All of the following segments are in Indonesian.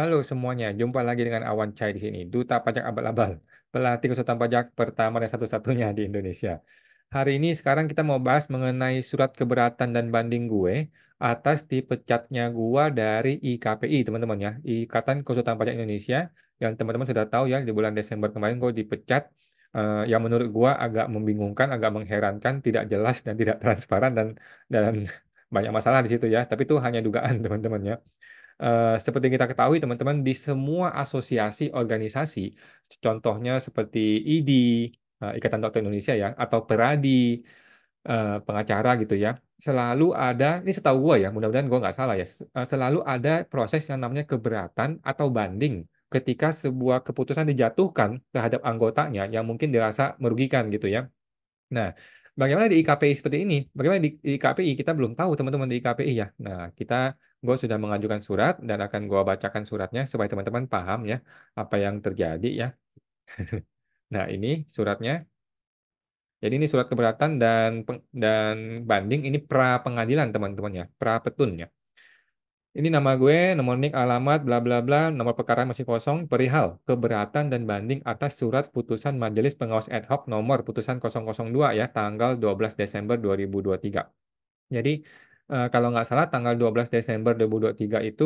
Halo semuanya, jumpa lagi dengan Awan Chai di sini, Duta Pajak Abal-Abal, pelatih konsultan pajak pertama dan satu-satunya di Indonesia. Hari ini sekarang kita mau bahas mengenai surat keberatan dan banding gue atas dipecatnya gue dari IKPI, teman-teman ya, Ikatan Konsultan Pajak Indonesia, yang teman-teman sudah tahu ya, di bulan Desember kemarin gue dipecat, uh, yang menurut gua agak membingungkan, agak mengherankan, tidak jelas dan tidak transparan, dan, dan banyak masalah di situ ya, tapi itu hanya dugaan teman-teman ya. Eh, seperti yang kita ketahui teman-teman di semua asosiasi organisasi, contohnya seperti ID, uh, eh, Ikatan Dokter Indonesia ya, atau Peradi, uh, pengacara gitu ya, selalu ada, ini setahu gue ya, mudah-mudahan gue nggak salah ya, selalu ada proses yang namanya keberatan atau banding ketika sebuah keputusan dijatuhkan terhadap anggotanya yang mungkin dirasa merugikan gitu ya. Nah, Bagaimana di IKPI seperti ini? Bagaimana di IKPI? Kita belum tahu teman-teman di IKPI ya. Nah, kita gue sudah mengajukan surat dan akan gue bacakan suratnya supaya teman-teman paham ya apa yang terjadi ya. nah, ini suratnya. Jadi ini surat keberatan dan dan banding ini pra pengadilan teman-teman ya, pra petun ya ini nama gue, nomor nik, alamat, bla bla bla, nomor perkara masih kosong, perihal keberatan dan banding atas surat putusan Majelis Pengawas Ad hoc nomor putusan 002 ya, tanggal 12 Desember 2023. Jadi eh, kalau nggak salah tanggal 12 Desember 2023 itu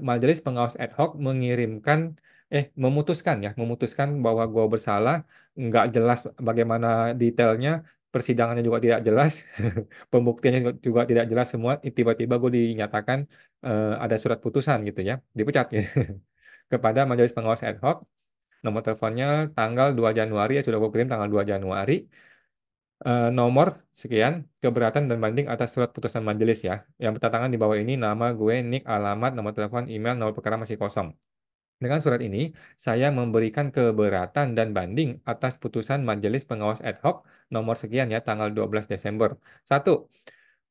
Majelis Pengawas Ad hoc mengirimkan eh memutuskan ya, memutuskan bahwa gue bersalah, nggak jelas bagaimana detailnya, persidangannya juga tidak jelas, pembuktiannya juga tidak jelas semua, tiba-tiba gue dinyatakan Eh, ada surat putusan gitu ya, dipecat gitu. kepada Majelis Pengawas Ad Hoc. Nomor teleponnya tanggal 2 Januari ya sudah gue kirim tanggal 2 Januari. Uh, nomor sekian keberatan dan banding atas surat putusan majelis ya. Yang bertatangan di bawah ini nama gue, nick, alamat, nomor telepon, email, nomor perkara masih kosong. Dengan surat ini, saya memberikan keberatan dan banding atas putusan Majelis Pengawas Ad Hoc nomor sekian ya, tanggal 12 Desember. Satu,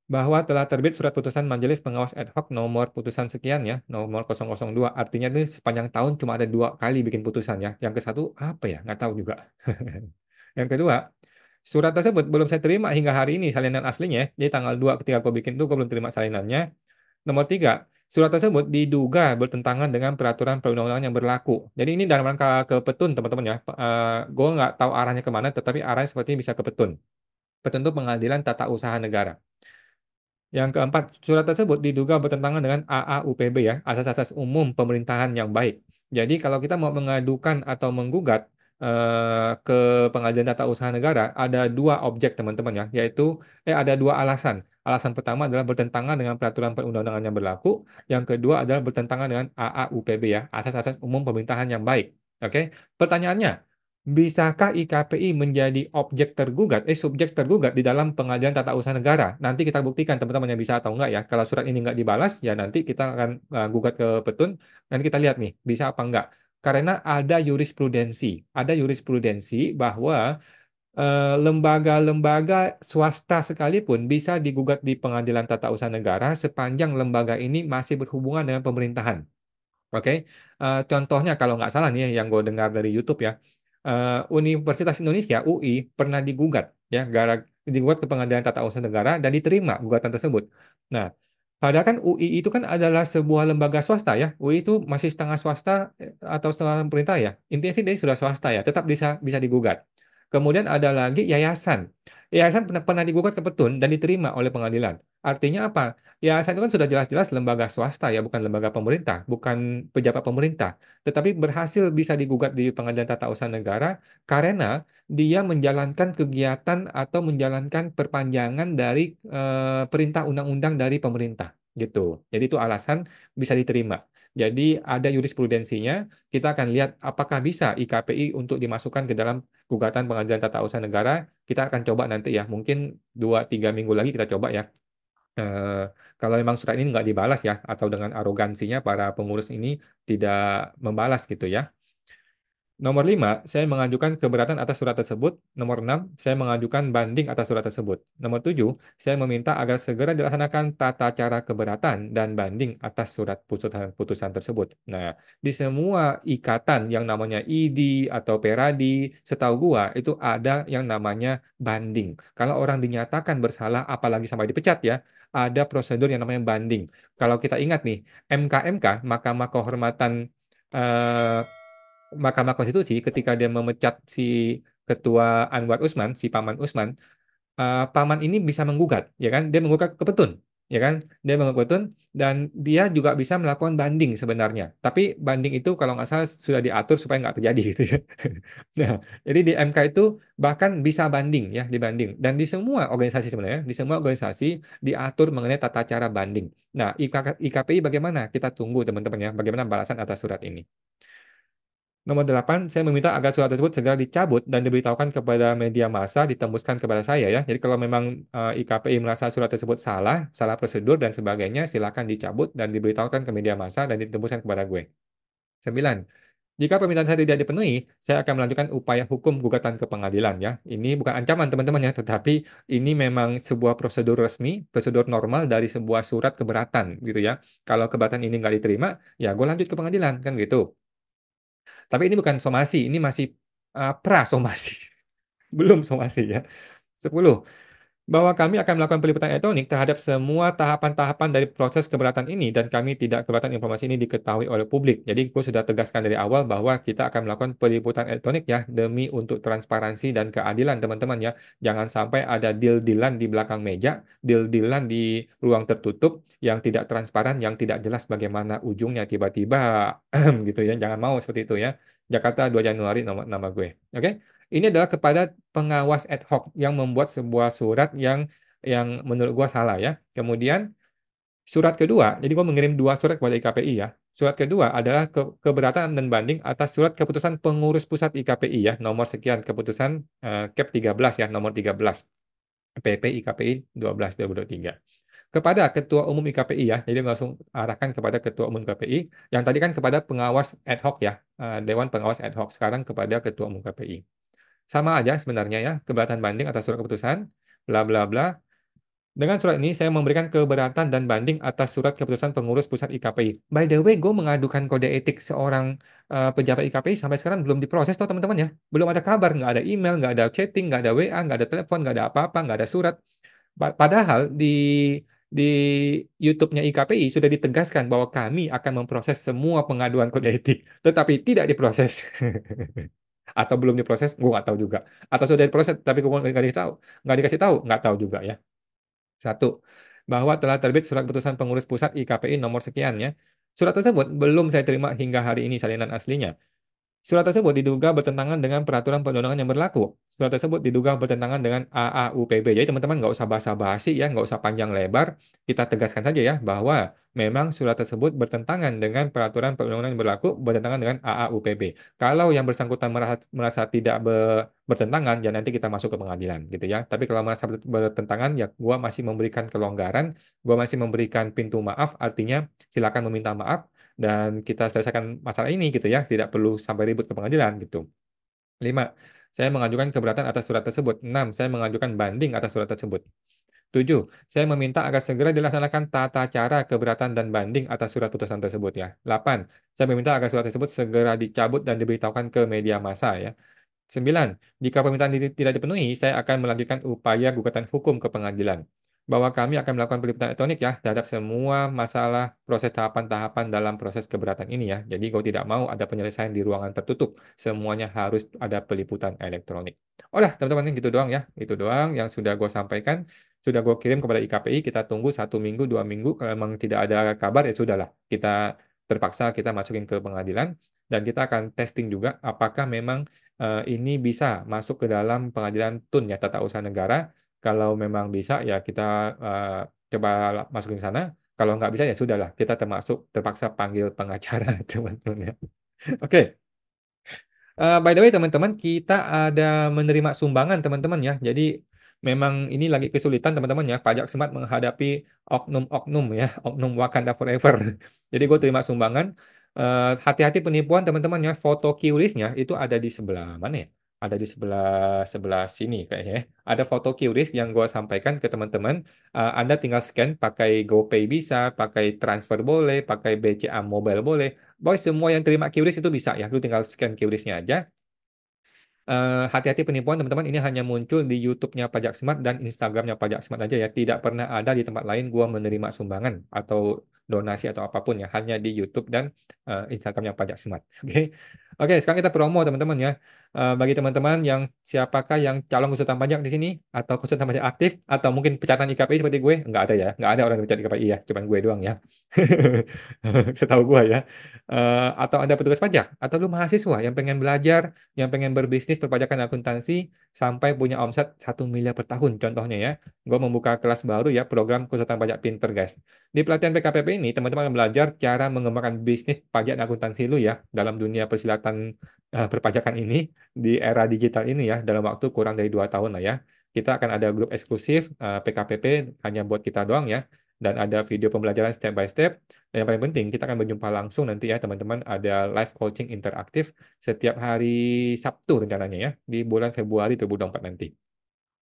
bahwa telah terbit surat putusan Majelis Pengawas Ad Hoc nomor putusan sekian ya, nomor 002. Artinya itu sepanjang tahun cuma ada dua kali bikin putusan ya. Yang ke satu apa ya? Nggak tahu juga. yang kedua, surat tersebut belum saya terima hingga hari ini salinan aslinya. Jadi tanggal 2 ketika aku bikin itu, aku belum terima salinannya. Nomor tiga, surat tersebut diduga bertentangan dengan peraturan perundang-undangan yang berlaku. Jadi ini dalam rangka kepetun, teman-teman ya. Uh, eh, gue nggak tahu arahnya kemana, tetapi arahnya sepertinya bisa kepetun. Petun itu pengadilan tata usaha negara. Yang keempat, surat tersebut diduga bertentangan dengan AAUPB ya, asas-asas umum pemerintahan yang baik. Jadi kalau kita mau mengadukan atau menggugat eh, ke Pengadilan Tata Usaha Negara, ada dua objek teman-teman ya, yaitu eh ada dua alasan. Alasan pertama adalah bertentangan dengan peraturan perundang-undangan yang berlaku, yang kedua adalah bertentangan dengan AAUPB ya, asas-asas umum pemerintahan yang baik. Oke, pertanyaannya, bisakah IKPI menjadi objek tergugat, eh subjek tergugat di dalam pengadilan tata usaha negara? Nanti kita buktikan teman-teman yang bisa atau enggak ya. Kalau surat ini enggak dibalas, ya nanti kita akan uh, gugat ke petun. Nanti kita lihat nih, bisa apa enggak. Karena ada jurisprudensi, ada jurisprudensi bahwa eh, lembaga-lembaga uh, swasta sekalipun bisa digugat di pengadilan tata usaha negara sepanjang lembaga ini masih berhubungan dengan pemerintahan. Oke, okay? uh, eh, contohnya kalau nggak salah nih ya, yang gue dengar dari YouTube ya, uh, Universitas Indonesia UI pernah digugat ya gara digugat ke Pengadilan Tata Usaha Negara dan diterima gugatan tersebut. Nah, padahal kan UI itu kan adalah sebuah lembaga swasta ya. UI itu masih setengah swasta eh, atau setengah pemerintah ya. Intinya sih dia sudah swasta ya, tetap bisa bisa digugat. Kemudian ada lagi yayasan. Yayasan pernah, pernah digugat ke petun dan diterima oleh pengadilan. Artinya apa? Yayasan itu kan sudah jelas-jelas lembaga swasta ya, bukan lembaga pemerintah, bukan pejabat pemerintah. Tetapi berhasil bisa digugat di pengadilan tata usaha negara karena dia menjalankan kegiatan atau menjalankan perpanjangan dari uh, perintah undang-undang dari pemerintah gitu. Jadi itu alasan bisa diterima. Jadi ada jurisprudensinya, kita akan lihat apakah bisa IKPI untuk dimasukkan ke dalam gugatan pengadilan tata usaha negara. Kita akan coba nanti ya, mungkin 2-3 minggu lagi kita coba ya. Eh, kalau memang surat ini nggak dibalas ya, atau dengan arogansinya para pengurus ini tidak membalas gitu ya. Nomor lima saya mengajukan keberatan atas surat tersebut. Nomor enam saya mengajukan banding atas surat tersebut. Nomor tujuh saya meminta agar segera dilaksanakan tata cara keberatan dan banding atas surat putusan, putusan tersebut. Nah, di semua ikatan yang namanya ID atau peradi, setahu gua itu ada yang namanya banding. Kalau orang dinyatakan bersalah apalagi sampai dipecat ya, ada prosedur yang namanya banding. Kalau kita ingat nih, MKMK, Mahkamah Kehormatan eh, Mahkamah Konstitusi ketika dia memecat si ketua Anwar Usman, si paman Usman, uh, paman ini bisa menggugat, ya kan? Dia menggugat ke petun, ya kan? Dia menggugat petun dan dia juga bisa melakukan banding sebenarnya. Tapi banding itu kalau nggak salah sudah diatur supaya nggak terjadi gitu ya. nah, jadi di MK itu bahkan bisa banding ya, dibanding. Dan di semua organisasi sebenarnya, di semua organisasi diatur mengenai tata cara banding. Nah, IKPI bagaimana? Kita tunggu teman-teman ya, bagaimana balasan atas surat ini. Nomor delapan, saya meminta agar surat tersebut segera dicabut dan diberitahukan kepada media massa, ditembuskan kepada saya ya. Jadi kalau memang uh, eh, IKPI merasa surat tersebut salah, salah prosedur dan sebagainya, silakan dicabut dan diberitahukan ke media massa dan ditembuskan kepada gue. Sembilan, jika permintaan saya tidak dipenuhi, saya akan melanjutkan upaya hukum gugatan ke pengadilan ya. Ini bukan ancaman teman-teman ya, tetapi ini memang sebuah prosedur resmi, prosedur normal dari sebuah surat keberatan gitu ya. Kalau keberatan ini nggak diterima, ya gue lanjut ke pengadilan kan gitu. Tapi ini bukan somasi, ini masih, ah, pra prasomasi. Belum somasi ya. 10 bahwa kami akan melakukan peliputan elektronik terhadap semua tahapan-tahapan dari proses keberatan ini dan kami tidak keberatan informasi ini diketahui oleh publik. Jadi aku sudah tegaskan dari awal bahwa kita akan melakukan peliputan elektronik ya demi untuk transparansi dan keadilan teman-teman ya. Jangan sampai ada deal-dealan di belakang meja, deal-dealan di ruang tertutup yang tidak transparan, yang tidak jelas bagaimana ujungnya tiba-tiba gitu ya. Jangan mau seperti itu ya. Jakarta 2 Januari nama, nama gue. Oke? Okay? Ini adalah kepada pengawas ad hoc yang membuat sebuah surat yang yang menurut gua salah ya. Kemudian surat kedua, jadi gua mengirim dua surat kepada IKPI ya. Surat kedua adalah ke, keberatan dan banding atas surat keputusan pengurus pusat IKPI ya, nomor sekian keputusan eh, Cap 13 ya, nomor 13. PP IKPI 12 2023 kepada ketua umum IKPI ya. Jadi langsung arahkan kepada ketua umum KPI. Yang tadi kan kepada pengawas ad hoc ya, eh, Dewan Pengawas ad hoc sekarang kepada ketua umum KPI. Sama aja sebenarnya ya, keberatan banding atas surat keputusan, bla bla bla. Dengan surat ini, saya memberikan keberatan dan banding atas surat keputusan pengurus pusat IKPI. By the way, gue mengadukan kode etik seorang uh, pejabat IKPI sampai sekarang belum diproses tuh teman-teman ya. Belum ada kabar, nggak ada email, nggak ada chatting, nggak ada WA, nggak ada telepon, nggak ada apa-apa, nggak ada surat. Padahal di di YouTube-nya IKPI sudah ditegaskan bahwa kami akan memproses semua pengaduan kode etik, tetapi tidak diproses. atau belum diproses gue nggak tahu juga atau sudah diproses tapi gue nggak dikasih tahu nggak dikasih tahu nggak tahu juga ya satu bahwa telah terbit surat keputusan pengurus pusat IKPI nomor sekian ya surat tersebut belum saya terima hingga hari ini salinan aslinya Surat tersebut diduga bertentangan dengan peraturan perundangan yang berlaku. Surat tersebut diduga bertentangan dengan AAUPB. Jadi teman-teman nggak usah basa-basi ya, nggak usah panjang lebar. Kita tegaskan saja ya bahwa memang surat tersebut bertentangan dengan peraturan perundangan yang berlaku, bertentangan dengan AAUPB. Kalau yang bersangkutan merasa, merasa tidak be bertentangan, ya nanti kita masuk ke pengadilan gitu ya. Tapi kalau merasa bertentangan, ya gua masih memberikan kelonggaran, gua masih memberikan pintu maaf, artinya silakan meminta maaf, dan kita selesaikan masalah ini gitu ya, tidak perlu sampai ribut ke pengadilan gitu. 5. Saya mengajukan keberatan atas surat tersebut. 6. Saya mengajukan banding atas surat tersebut. 7. Saya meminta agar segera dilaksanakan tata cara keberatan dan banding atas surat putusan tersebut ya. 8. Saya meminta agar surat tersebut segera dicabut dan diberitahukan ke media massa ya. 9. Jika permintaan tidak dipenuhi, saya akan melanjutkan upaya gugatan hukum ke pengadilan bahwa kami akan melakukan peliputan elektronik ya terhadap semua masalah proses tahapan-tahapan dalam proses keberatan ini ya. Jadi kalau tidak mau ada penyelesaian di ruangan tertutup, semuanya harus ada peliputan elektronik. Oke, teman-teman gitu doang ya. Itu doang yang sudah gue sampaikan. Sudah gue kirim kepada IKPI, kita tunggu satu minggu, dua minggu. Kalau memang tidak ada kabar, ya sudahlah. Kita terpaksa kita masukin ke pengadilan dan kita akan testing juga apakah memang uh, ini bisa masuk ke dalam pengadilan TUN ya tata usaha negara kalau memang bisa ya kita uh, coba masukin sana. Kalau nggak bisa ya sudahlah. Kita termasuk terpaksa panggil pengacara teman-teman ya. Oke. Okay. Uh, eh, by the way teman-teman kita ada menerima sumbangan teman-teman ya. Jadi memang ini lagi kesulitan teman-teman ya pajak semat menghadapi oknum-oknum ya oknum Wakanda forever jadi gue terima sumbangan eh, hati-hati uh, penipuan teman-teman ya foto qris itu ada di sebelah mana ya ada di sebelah sebelah sini kayaknya. Ya. Ada foto QRIS yang gue sampaikan ke teman-teman. Uh, Anda tinggal scan pakai GoPay bisa, pakai transfer boleh, pakai BCA Mobile boleh. Boy, semua yang terima QRIS itu bisa ya. Lu tinggal scan QRIS-nya aja. Eh, hati-hati uh, penipuan teman-teman, ini hanya muncul di YouTube-nya Pajak Smart dan Instagram-nya Pajak Smart aja ya. Tidak pernah ada di tempat lain gue menerima sumbangan atau donasi atau apapun ya. Hanya di YouTube dan uh, Instagram-nya Pajak Smart. Oke. Okay? Oke, sekarang kita promo teman-teman ya. Eh, bagi teman-teman yang siapakah yang calon konsultan pajak di sini atau konsultan pajak aktif atau mungkin pecatan IKPI seperti gue, nggak ada ya, nggak ada orang pecat IKPI ya, cuma gue doang ya. Setahu gue ya. Eh, atau anda petugas pajak atau lu mahasiswa yang pengen belajar, yang pengen berbisnis perpajakan akuntansi sampai punya omset 1 miliar per tahun contohnya ya. Gue membuka kelas baru ya program konsultan pajak pinter guys. Di pelatihan PKPP ini teman-teman belajar cara mengembangkan bisnis pajak dan akuntansi lu ya dalam dunia persilatan uh, perpajakan ini di era digital ini ya dalam waktu kurang dari dua tahun lah ya kita akan ada grup eksklusif uh, eh, PKPP hanya buat kita doang ya dan ada video pembelajaran step by step. Dan yang paling penting, kita akan berjumpa langsung nanti ya teman-teman, ada live coaching interaktif setiap hari Sabtu rencananya ya, di bulan Februari 2024 nanti.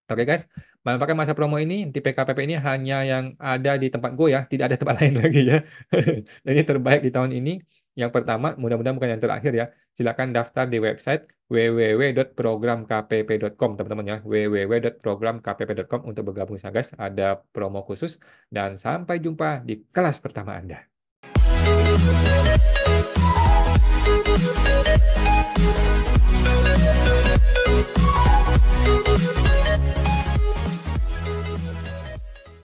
Oke okay guys, manfaatkan masa promo ini di PKPP ini hanya yang ada di tempat gue ya, tidak ada tempat lain lagi ya. ini terbaik di tahun ini yang pertama, mudah-mudahan bukan yang terakhir ya. Silakan daftar di website www.programkpp.com teman-teman ya. www.programkpp.com untuk bergabung sahabat. Ada promo khusus dan sampai jumpa di kelas pertama Anda.